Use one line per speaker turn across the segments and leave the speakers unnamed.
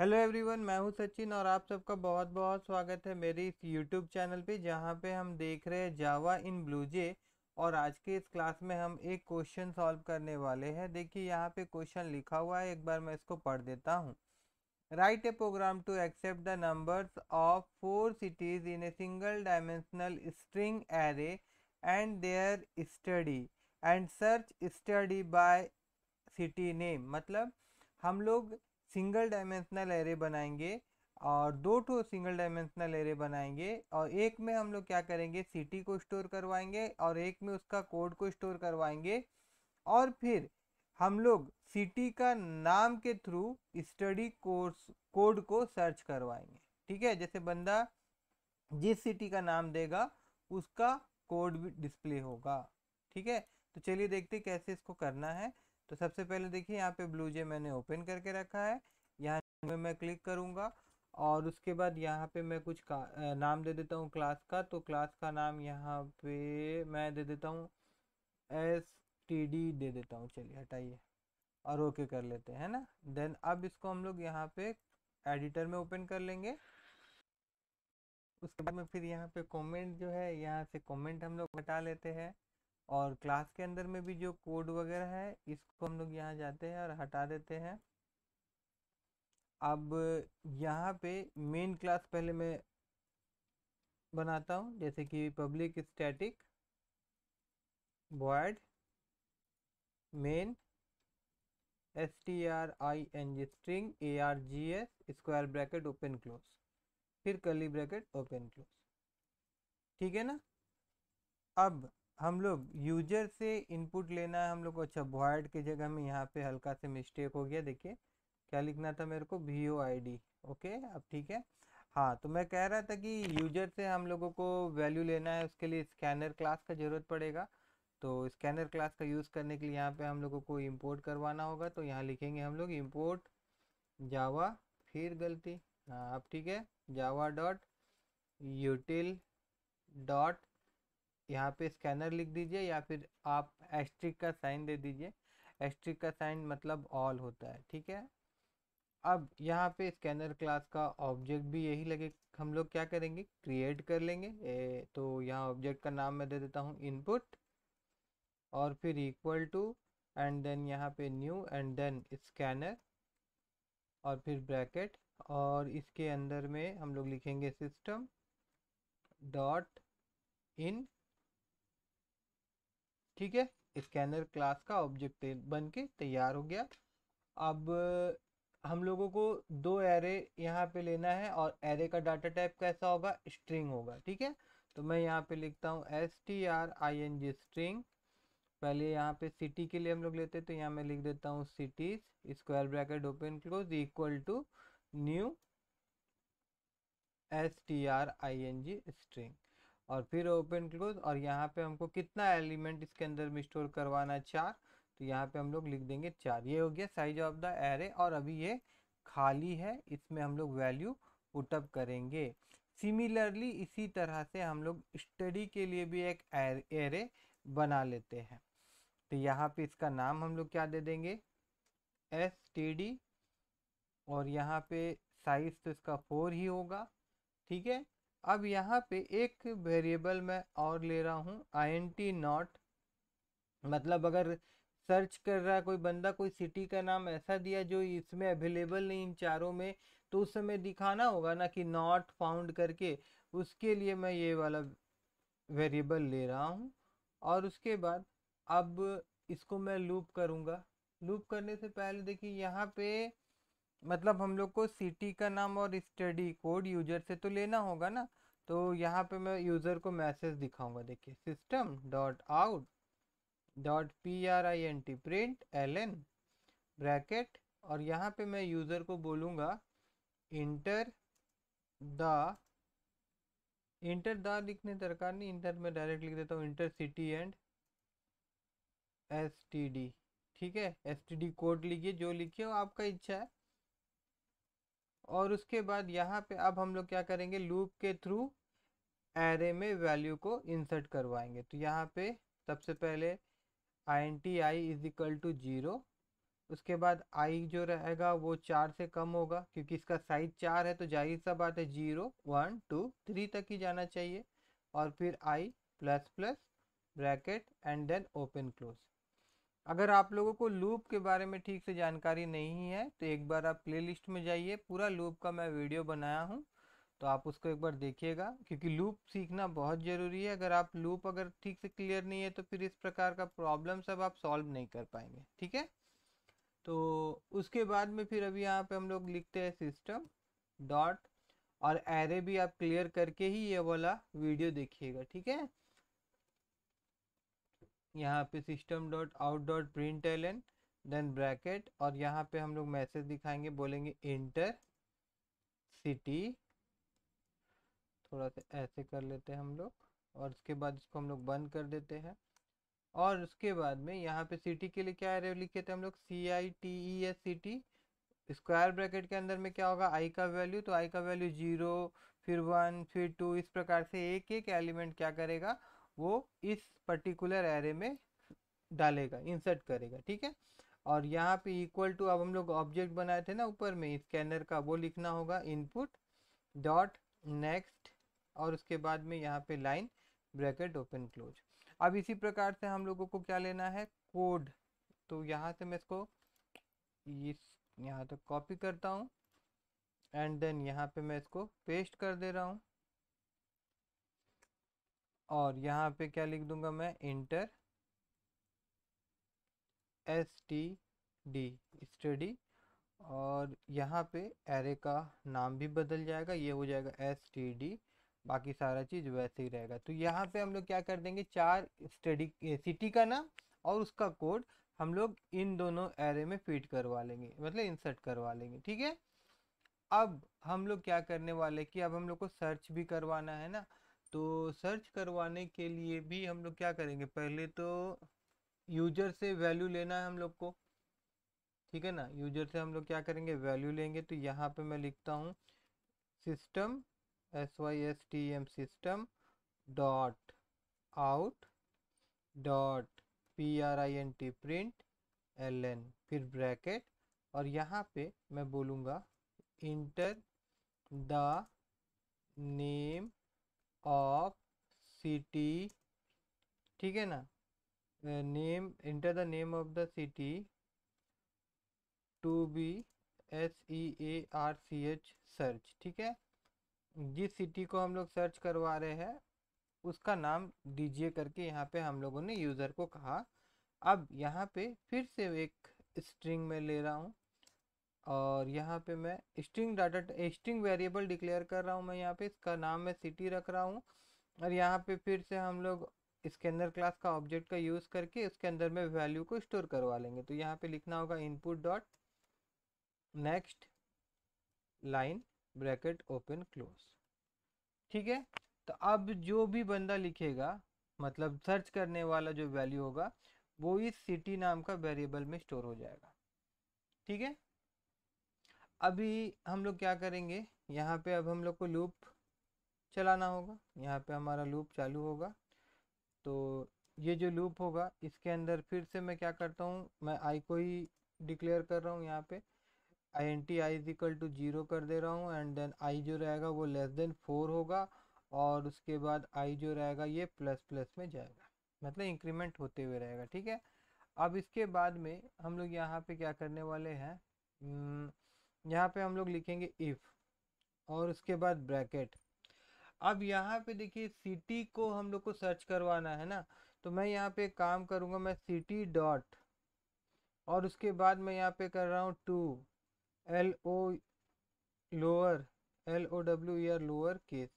hello everyone मैं हूं सचिन और आप सबका बहुत बहुत स्वागत है मेरे इस यूट्यूब चैनल पे जहां पे हम देख रहे हैं जावा इन ब्लूजे और आज के इस क्लास में हम एक क्वेश्चन सॉल्व करने वाले हैं देखिए यहां पे क्वेश्चन लिखा हुआ है एक बार मैं इसको पढ़ देता हूँ write a program to accept the numbers of four cities in a single dimensional string array and their study and search study by city name मतलब हम लोग सिंगल डायमेंशनल एरे बनाएंगे और दो टो सिंगल डायमेंशनल एरे बनाएंगे और एक में हम लोग क्या करेंगे सिटी को स्टोर करवाएंगे और एक में उसका कोड को स्टोर करवाएंगे और फिर हम लोग सिटी का नाम के थ्रू स्टडी कोर्स कोड को सर्च करवाएंगे ठीक है जैसे बंदा जिस सिटी का नाम देगा उसका कोड भी डिस्प्ले होगा ठीक है तो चलिए देखते कैसे इसको करना है तो सबसे पहले देखिए यहाँ पे ब्लू जे मैंने ओपन करके रखा है यहाँ पे मैं क्लिक करूँगा और उसके बाद यहाँ पे मैं कुछ का, नाम दे देता हूँ क्लास का तो क्लास का नाम यहाँ पे मैं दे देता हूँ एस टी डी दे देता हूँ चलिए हटाइए और ओके कर लेते हैं ना देन अब इसको हम लोग यहाँ पे एडिटर में ओपन कर लेंगे उसके बाद में फिर यहाँ पे कमेंट जो है यहाँ से कमेंट हम लोग हटा लेते हैं और क्लास के अंदर में भी जो कोड वगैरह है इसको हम लोग यहाँ जाते हैं और हटा देते हैं अब यहाँ पे मेन क्लास पहले मैं बनाता हूँ जैसे कि public static void main S T R I N G string A R G S square bracket open close फिर कली ब्रैकेट ओपन क्लोज ठीक है ना अब हम लोग यूजर से इनपुट लेना है हम लोग को अच्छा वॉयड की जगह में यहाँ पे हल्का से मिस्टेक हो गया देखिए क्या लिखना था मेरे को V O I D okay अब ठीक है हाँ तो मैं कह रहा था कि यूजर से हम लोगों को वैल्यू लेना है उसके लिए स्कैनर क्लास का ज़रूरत पड़ेगा तो स्कैनर क्लास का यूज़ करने के लिए यहाँ पे हम लोगों को इम्पोर्ट करवाना होगा तो यहाँ लिखेंगे हम लोग इम्पोर्ट जावा फिर गलती हाँ अब ठीक है जावा डॉट यूटिल डॉट यहाँ पे स्कैनर लिख दीजिए या फिर आप एस्ट्रिक का साइन दे दीजिए एस्ट्रिक का साइन मतलब ऑल होता है ठीक है अब यहाँ पे स्कैनर क्लास का ऑब्जेक्ट भी यही लगे हम लोग क्या करेंगे क्रिएट कर लेंगे ए, तो यहाँ ऑब्जेक्ट का नाम मैं दे देता हूँ इनपुट और फिर इक्वल टू एंड देन यहाँ पे न्यू एंड देन स्कैनर और फिर ब्रैकेट और इसके अंदर में हम लोग लिखेंगे सिस्टम डॉट इन ठीक है स्कैनर क्लास का ऑब्जेक्ट बन के तैयार हो गया अब हम लोगों को दो एरे यहाँ पे लेना है और एरे का डाटा टाइप कैसा होगा स्ट्रिंग होगा ठीक है तो मैं यहाँ पे लिखता हूँ S T R I N G string पहले यहाँ पे सिटी के लिए हम लोग लेते तो यहाँ मैं लिख देता हूँ cities square bracket open close equal to new S T R I N G string और फिर ओपन क्लोज और यहाँ पे हमको कितना एलिमेंट इसके अंदर में स्टोर करवाना है चार तो यहाँ पे हम लोग लिख देंगे चार ये हो गया साइज ऑफ द एरे और अभी ये खाली है इसमें हम लोग वैल्यू पुटअप करेंगे सिमिलरली इसी तरह से हम लोग स्टडी के लिए भी एक एरे बना लेते हैं तो यहाँ पे इसका नाम हम लोग क्या दे देंगे एस टी डी और यहाँ पे साइज तो इसका फोर ही होगा ठीक है अब यहाँ पे एक वेरिएबल मैं और ले रहा हूँ आई एन टी नॉट मतलब अगर सर्च कर रहा है कोई बंदा कोई सिटी का नाम ऐसा दिया जो इसमें अवेलेबल नहीं इन चारों में तो उस समय दिखाना होगा ना कि नॉट फाउंड करके उसके लिए मैं ये वाला वेरिएबल ले रहा हूँ और उसके बाद अब इसको मैं लूप करूँगा लूप करने से पहले देखिए यहाँ पे मतलब हम लोग को सिटी का नाम और स्टडी कोड यूजर से तो लेना होगा ना तो यहाँ पे मैं यूज़र को मैसेज दिखाऊंगा देखिए system dot out dot P R I N T print L N bracket और यहाँ पे मैं यूज़र को बोलूँगा इंटर द इंटर द लिखने दरकार नहीं इंटर में डायरेक्ट लिख देता हूँ enter city and S T D ठीक है एस टी डी कोड लिखिए जो लिखिए वो आपका इच्छा है और उसके बाद यहाँ पे अब हम लोग क्या करेंगे लूप के थ्रू एरे में वैल्यू को इंसर्ट करवाएंगे तो यहाँ पे सबसे पहले I N T I is equal to zero उसके बाद आई जो रहेगा वो चार से कम होगा क्योंकि इसका साइज चार है तो जाहिर सा बात है जीरो वन टू थ्री तक ही जाना चाहिए और फिर I plus plus bracket and then open close अगर आप लोगों को लूप के बारे में ठीक से जानकारी नहीं है तो एक बार आप प्लेलिस्ट में जाइए पूरा लूप का मैं वीडियो बनाया हूँ तो आप उसको एक बार देखिएगा क्योंकि लूप सीखना बहुत ज़रूरी है अगर आप लूप अगर ठीक से क्लियर नहीं है तो फिर इस प्रकार का प्रॉब्लम सब आप सॉल्व नहीं कर पाएंगे ठीक है तो उसके बाद में फिर अभी यहाँ पे हम लोग लिखते हैं सिस्टम डॉट और एरे भी आप क्लियर करके ही ये वाला वीडियो देखिएगा ठीक है यहाँ पे system dot out dot print L N then bracket और यहाँ पे हम लोग मैसेज दिखाएंगे बोलेंगे इंटर सिटी थोड़ा सा ऐसे कर लेते हैं हम लोग और उसके बाद इसको हम लोग बंद कर देते हैं और उसके बाद में यहाँ पे सिटी के लिए क्या लिखे थे हम लोग C I T E S C T square bracket के अंदर में क्या होगा आई का वैल्यू तो आई का वैल्यू जीरो फिर वन फिर टू इस प्रकार से एक एक एलिमेंट क्या करेगा वो इस पर्टिकुलर एरे में डालेगा इंसर्ट करेगा ठीक है और यहाँ पे इक्वल टू अब हम लोग ऑब्जेक्ट बनाए थे ना ऊपर में स्कैनर का वो लिखना होगा इनपुट डॉट नेक्स्ट और उसके बाद में यहाँ पे लाइन ब्रैकेट ओपन क्लोज अब इसी प्रकार से हम लोगों को क्या लेना है कोड तो यहाँ से मैं इसको इस यहाँ तक तो कॉपी करता हूँ एंड देन यहाँ पे मैं इसको पेस्ट कर दे रहा हूँ और यहाँ पे क्या लिख दूंगा मैं enter S T D study और यहाँ पे एरे का नाम भी बदल जाएगा ये हो जाएगा एस टी डी बाकी सारा चीज़ वैसे ही रहेगा तो यहाँ पे हम लोग क्या कर देंगे चार स्टडी सिटी का नाम और उसका कोड हम लोग इन दोनों एरे में फिट करवा लेंगे मतलब इंसर्ट करवा लेंगे ठीक है अब हम लोग क्या करने वाले कि अब हम लोग को सर्च भी करवाना है ना तो सर्च करवाने के लिए भी हम लोग क्या करेंगे पहले तो यूजर से वैल्यू लेना है हम लोग को ठीक है ना यूजर से हम लोग क्या करेंगे वैल्यू लेंगे तो यहाँ पे मैं लिखता हूँ system S Y S T M system dot out dot P R I N T print L N फिर ब्रैकेट और यहाँ पे मैं बोलूँगा enter the name of city ठीक है ना name enter the name of the city to be S E A R C H search ठीक है जिस सिटी को हम लोग सर्च करवा रहे हैं उसका नाम दीजिए करके यहाँ पे हम लोगों ने यूज़र को कहा अब यहाँ पे फिर से एक स्ट्रिंग में ले रहा हूँ और यहाँ पे मैं string data string variable declare कर रहा हूँ मैं यहाँ पे इसका नाम मैं सिटी रख रहा हूँ और यहाँ पे फिर से हम लोग स्कैनर क्लास का ऑब्जेक्ट का यूज़ करके उसके अंदर में वैल्यू को स्टोर करवा लेंगे तो यहाँ पे लिखना होगा input dot next line bracket open close ठीक है तो अब जो भी बंदा लिखेगा मतलब सर्च करने वाला जो वैल्यू होगा वो इस सिटी नाम का वेरिएबल में स्टोर हो जाएगा ठीक है अभी हम लोग क्या करेंगे यहाँ पे अब हम लोग को लूप चलाना होगा यहाँ पे हमारा लूप चालू होगा तो ये जो लूप होगा इसके अंदर फिर से मैं क्या करता हूँ मैं आई को ही डिक्लेयर कर रहा हूँ यहाँ पे I N T I is equal to zero कर दे रहा हूँ एंड देन आई जो रहेगा वो लेस देन फोर होगा और उसके बाद आई जो रहेगा ये प्लस प्लस में जाएगा मतलब इंक्रीमेंट होते हुए रहेगा ठीक है अब इसके बाद में हम लोग यहाँ पे क्या करने वाले हैं हम्म, यहाँ पे हम लोग लिखेंगे इफ़ और उसके बाद ब्रैकेट अब यहाँ पे देखिए सिटी को हम लोग को सर्च करवाना है ना तो मैं यहाँ पे काम करूँगा मैं सिटी डॉट और उसके बाद मैं यहाँ पे कर रहा हूँ to L O lower L O W या लोअर केस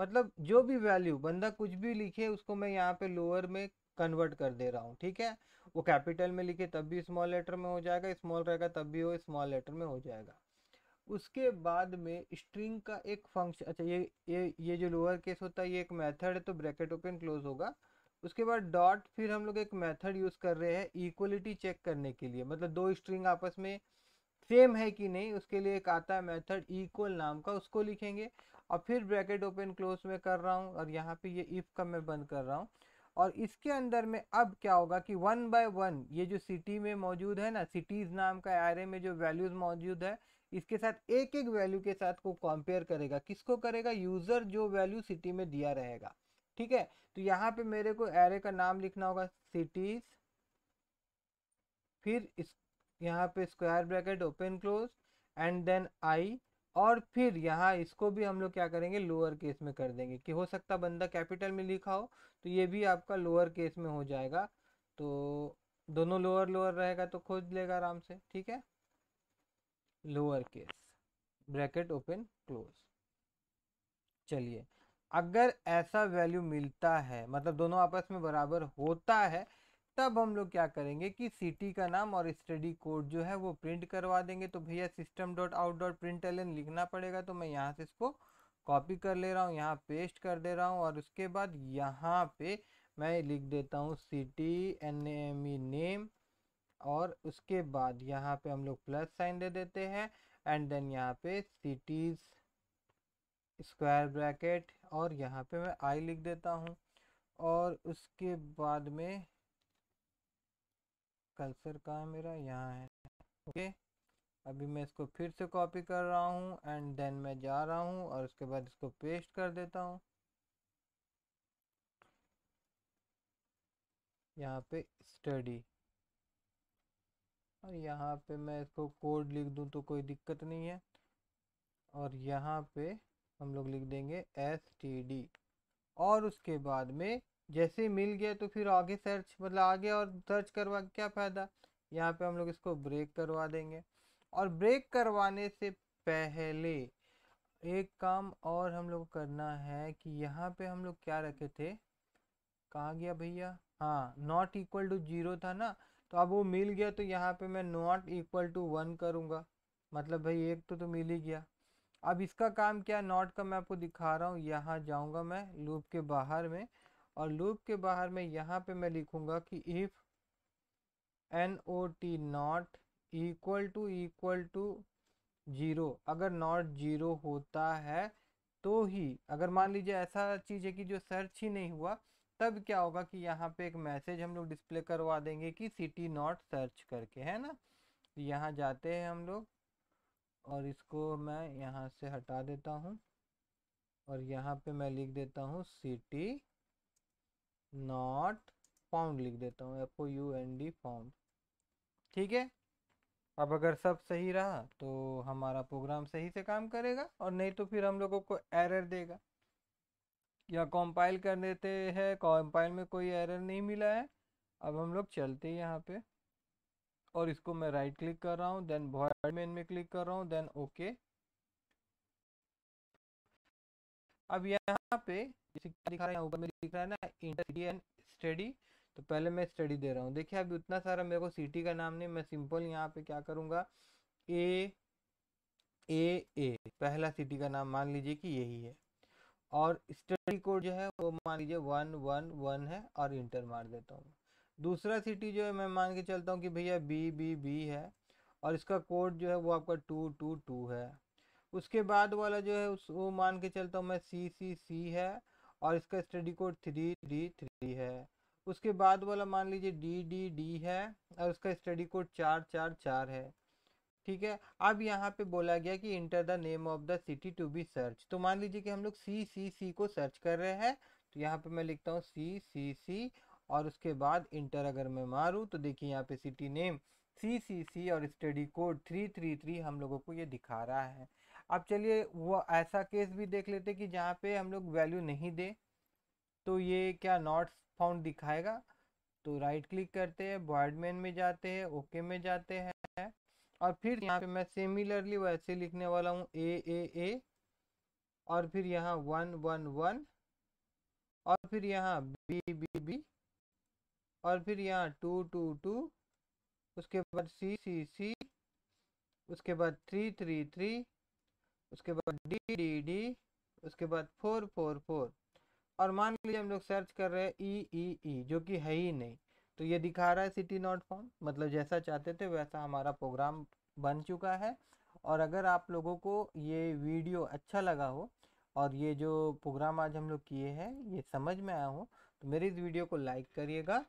मतलब जो भी वैल्यू बंदा कुछ भी लिखे उसको मैं यहाँ पे लोअर में कन्वर्ट कर दे रहा हूँ ठीक है वो कैपिटल में लिखे तब भी स्मॉल लेटर में हो जाएगा स्मॉल रहेगा तब भी वो स्मॉल लेटर में हो जाएगा उसके बाद में स्ट्रिंग का एक फंक्शन अच्छा ये ये ये जो लोअर केस होता है ये एक मेथड है तो ब्रैकेट ओपन क्लोज होगा उसके बाद डॉट फिर हम लोग एक मेथड यूज़ कर रहे हैं इक्वलिटी चेक करने के लिए मतलब दो स्ट्रिंग आपस में सेम है कि नहीं उसके लिए एक आता है मेथड इक्वल नाम का उसको लिखेंगे और फिर ब्रैकेट ओपन क्लोज में कर रहा हूँ और यहाँ पे ये इफ़ का मैं बंद कर रहा हूँ और इसके अंदर में अब क्या होगा कि वन बाय वन ये जो सिटी में मौजूद है ना सिटीज़ नाम का आर में जो वैल्यूज़ मौजूद है इसके साथ एक एक वैल्यू के साथ को कंपेयर करेगा किसको करेगा यूज़र जो वैल्यू सिटी में दिया रहेगा ठीक है तो यहाँ पे मेरे को एरे का नाम लिखना होगा सिटीज़ फिर इस यहाँ पे square bracket open close and then I और फिर यहाँ इसको भी हम लोग क्या करेंगे लोअर केस में कर देंगे कि हो सकता बंदा कैपिटल में लिखा हो तो ये भी आपका लोअर केस में हो जाएगा तो दोनों लोअर लोअर रहेगा तो खोज लेगा आराम से ठीक है lower case bracket open close चलिए अगर ऐसा वैल्यू मिलता है मतलब दोनों आपस में बराबर होता है तब हम लोग क्या करेंगे कि सिटी का नाम और स्टडी कोड जो है वो प्रिंट करवा देंगे तो भैया system dot out dot print L लिखना पड़ेगा तो मैं यहाँ से इसको कॉपी कर ले रहा हूँ यहाँ पेस्ट कर दे रहा हूँ और उसके बाद यहाँ पे मैं लिख देता हूँ city N M E name और उसके बाद यहाँ पे हम लोग प्लस साइन दे देते हैं एंड देन यहाँ पे सिटीज़ स्क्वायर ब्रैकेट और यहाँ पे मैं आई लिख देता हूँ और उसके बाद में कल्सर कहाँ है मेरा यहाँ है ओके अभी मैं इसको फिर से कॉपी कर रहा हूँ एंड देन मैं जा रहा हूँ और उसके बाद इसको पेस्ट कर देता हूँ यहाँ पे स्टडी और यहाँ पे मैं इसको कोड लिख दूँ तो कोई दिक्कत नहीं है और यहाँ पे हम लोग लिख देंगे एस टी डी और उसके बाद में जैसे ही मिल गया तो फिर आगे सर्च मतलब आगे और सर्च करवा के क्या फ़ायदा यहाँ पे हम लोग इसको ब्रेक करवा देंगे और ब्रेक करवाने से पहले एक काम और हम लोग करना है कि यहाँ पे हम लोग क्या रखे थे कहा गया भैया हाँ नॉट इक्वल टू जीरो था ना तो अब वो मिल गया तो यहाँ पे मैं नॉट इक्वल टू वन करूँगा मतलब भाई एक तो तो मिल ही गया अब इसका काम क्या नॉट का मैं आपको दिखा रहा हूँ यहाँ जाऊँगा मैं लूप के बाहर में और लूप के बाहर में यहाँ पे मैं लिखूँगा कि if N O T not equal to equal to zero अगर नॉट जीरो होता है तो ही अगर मान लीजिए ऐसा चीज़ है कि जो सर्च ही नहीं हुआ तब क्या होगा कि यहाँ पे एक मैसेज हम लोग डिस्प्ले करवा देंगे कि सिटी नॉट सर्च करके है ना यहाँ जाते हैं हम लोग और इसको मैं यहाँ से हटा देता हूँ और यहाँ पे मैं लिख देता हूँ सिटी नॉट फाउंड लिख देता हूँ F O U N D found ठीक है अब अगर सब सही रहा तो हमारा प्रोग्राम सही से काम करेगा और नहीं तो फिर हम लोगों को एरर देगा या कॉम्पाइल कर देते हैं कॉम्पाइल में कोई एरर नहीं मिला है अब हम लोग चलते हैं यहाँ पे और इसको मैं राइट क्लिक कर रहा हूँ देन वॉइड मेन में क्लिक कर रहा हूँ देन ओके अब यहाँ पे क्या दिखा रहा है ऊपर में दिख रहा है ना इंटर एंड स्टडी तो पहले मैं स्टडी दे रहा हूँ देखिए अभी उतना सारा मेरे को सिटी का नाम नहीं मैं सिंपल यहाँ पे क्या करूँगा ए ए ए पहला सिटी का नाम मान लीजिए कि यही है और स्टडी कोड जो है वो मान लीजिए वन वन वन है और इंटर मार देता हूँ दूसरा सिटी जो है मैं मान के चलता हूँ कि भैया बी बी बी है और इसका कोड जो है वो आपका टू टू टू है उसके बाद वाला जो है उस वो मान के चलता हूँ मैं सी सी सी है और इसका study code three three three है उसके बाद वाला मान लीजिए डी डी डी है और उसका स्टडी कोड चार चार चार है ठीक है अब यहाँ पे बोला गया कि enter the name of the city to be search तो मान लीजिए कि हम लोग सी सी सी को सर्च कर रहे हैं तो यहाँ पे मैं लिखता हूँ सी सी सी और उसके बाद इंटर अगर मैं मारूँ तो देखिए यहाँ पे सिटी नेम सी सी सी और study code three three three हम लोगों को ये दिखा रहा है अब चलिए वो ऐसा केस भी देख लेते कि जहाँ पे हम लोग वैल्यू नहीं दे तो ये क्या नॉट फाउंड दिखाएगा तो राइट क्लिक करते हैं बॉडमेन में जाते हैं ओके में जाते हैं और फिर यहाँ पे मैं सिमिलरली वैसे लिखने वाला हूँ ए ए ए और फिर यहाँ वन वन वन और फिर यहाँ बी बी बी और फिर यहाँ टू टू टू उसके बाद सी सी सी उसके बाद थ्री थ्री थ्री उसके बाद डी डी डी उसके बाद फोर फोर फोर और मान लीजिए हम लोग सर्च कर रहे हैं ई ई ई जो कि है ही नहीं तो ये दिखा रहा है सिटी नॉट फॉर्म मतलब जैसा चाहते थे वैसा हमारा प्रोग्राम बन चुका है और अगर आप लोगों को ये वीडियो अच्छा लगा हो और ये जो प्रोग्राम आज हम लोग किए हैं ये समझ में आया हो तो मेरी इस वीडियो को लाइक करिएगा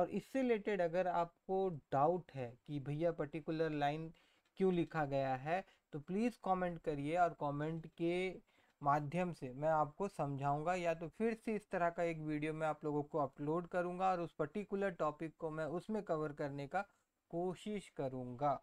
और इससे रिलेटेड अगर आपको डाउट है कि भैया पर्टिकुलर लाइन क्यों लिखा गया है तो प्लीज़ कमेंट करिए और कमेंट के माध्यम से मैं आपको समझाऊंगा या तो फिर से इस तरह का एक वीडियो मैं आप लोगों को अपलोड करूंगा और उस पर्टिकुलर टॉपिक को मैं उसमें कवर करने का कोशिश करूंगा